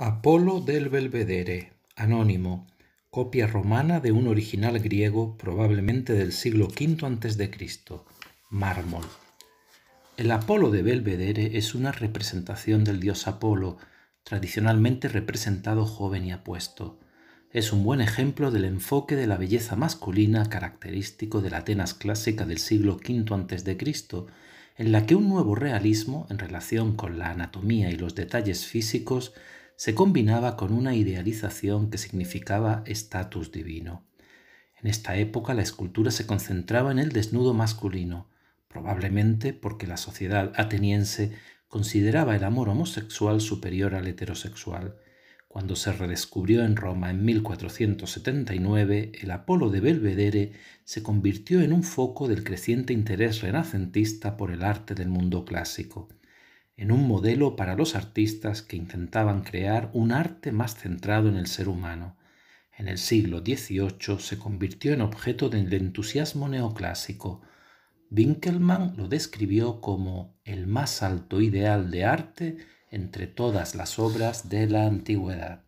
Apolo del Belvedere, anónimo, copia romana de un original griego probablemente del siglo V a.C., mármol. El Apolo de Belvedere es una representación del dios Apolo, tradicionalmente representado joven y apuesto. Es un buen ejemplo del enfoque de la belleza masculina característico de la Atenas clásica del siglo V a.C., en la que un nuevo realismo en relación con la anatomía y los detalles físicos se combinaba con una idealización que significaba estatus divino. En esta época la escultura se concentraba en el desnudo masculino, probablemente porque la sociedad ateniense consideraba el amor homosexual superior al heterosexual. Cuando se redescubrió en Roma en 1479, el Apolo de Belvedere se convirtió en un foco del creciente interés renacentista por el arte del mundo clásico en un modelo para los artistas que intentaban crear un arte más centrado en el ser humano. En el siglo XVIII se convirtió en objeto del entusiasmo neoclásico. Winkelmann lo describió como el más alto ideal de arte entre todas las obras de la antigüedad.